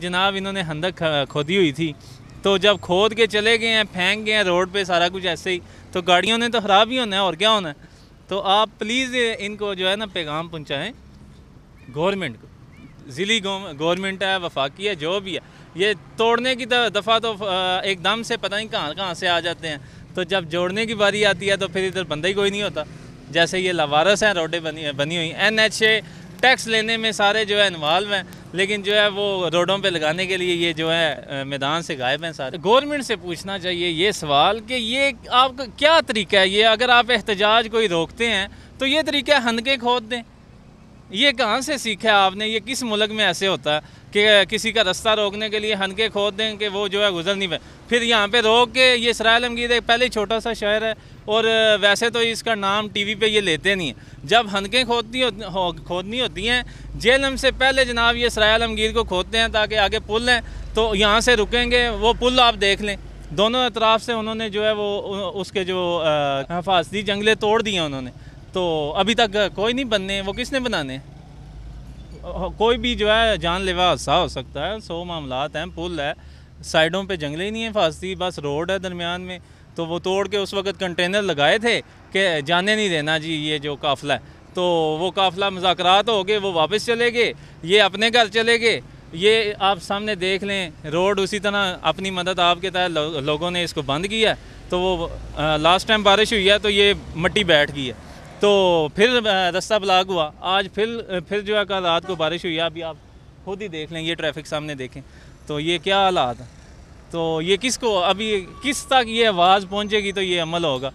जनाब इन्होंने हंदक खोदी हुई थी तो जब खोद के चले गए हैं फेंक गए हैं रोड पे सारा कुछ ऐसे ही तो गाड़ियों ने तो ख़राब ही होना है और क्या होना है तो आप प्लीज़ इनको जो है ना पैगाम पहुँचाएँ गवर्नमेंट को ज़िली गवर्नमेंट है वफाकी है जो भी है ये तोड़ने की दफ़ा तो एकदम से पता नहीं कहाँ कहाँ से आ जाते हैं तो जब जोड़ने की बारी आती है तो फिर इधर बंदा ही कोई नहीं होता जैसे ये लावारस हैं रोडें बनी बनी हुई एन एच टैक्स लेने में सारे जो है इन्वाल्व हैं लेकिन जो है वो रोडों पे लगाने के लिए ये जो है मैदान से गायब हैं सारे गवर्नमेंट से पूछना चाहिए ये सवाल कि ये आपका क्या तरीका है ये अगर आप एहतजाज कोई रोकते हैं तो ये तरीका हंदके खोद दें ये कहाँ से सीखा है आपने ये किस मुल्क में ऐसे होता है कि किसी का रास्ता रोकने के लिए हनके खोद दें कि वो जो है गुजर नहीं पे फिर यहाँ पे रोक के ये सराय अमगीर एक पहले छोटा सा शहर है और वैसे तो इसका नाम टीवी पे ये लेते नहीं है जब हनकें खोदनी हो, खोदनी होती हैं जेलम से पहले जनाब ये सराय अमगीर को खोदते हैं ताकि आगे पुल हैं तो यहाँ से रुकेंगे वो पुल आप देख लें दोनों अतराफ़ से उन्होंने जो है वो उसके जो हफाजती जंगले तोड़ दिए उन्होंने तो अभी तक कोई नहीं बनने वो किसने बनाने कोई भी जो है जानलेवा हादसा हो सकता है सौ मामला हैं पुल है साइडों पे जंगले ही नहीं है फांसी बस रोड है दरमियान में तो वो तोड़ के उस वक्त कंटेनर लगाए थे कि जाने नहीं देना जी ये जो काफिला है तो वो काफिला मुजाकरात हो गए वो वापस चले गए ये अपने घर चले गए ये आप सामने देख लें रोड उसी तरह अपनी मदद आपके तहत लो, लोगों ने इसको बंद किया तो वो आ, लास्ट टाइम बारिश हुई है तो ये मट्टी बैठ गई है तो फिर रास्ता ब्लॉक हुआ आज फिर फिर जो है कल रात को बारिश हुई अभी आप खुद ही देख लें ये ट्रैफिक सामने देखें तो ये क्या हालात तो ये किसको अभी किस तक ये आवाज़ पहुंचेगी तो ये अमल होगा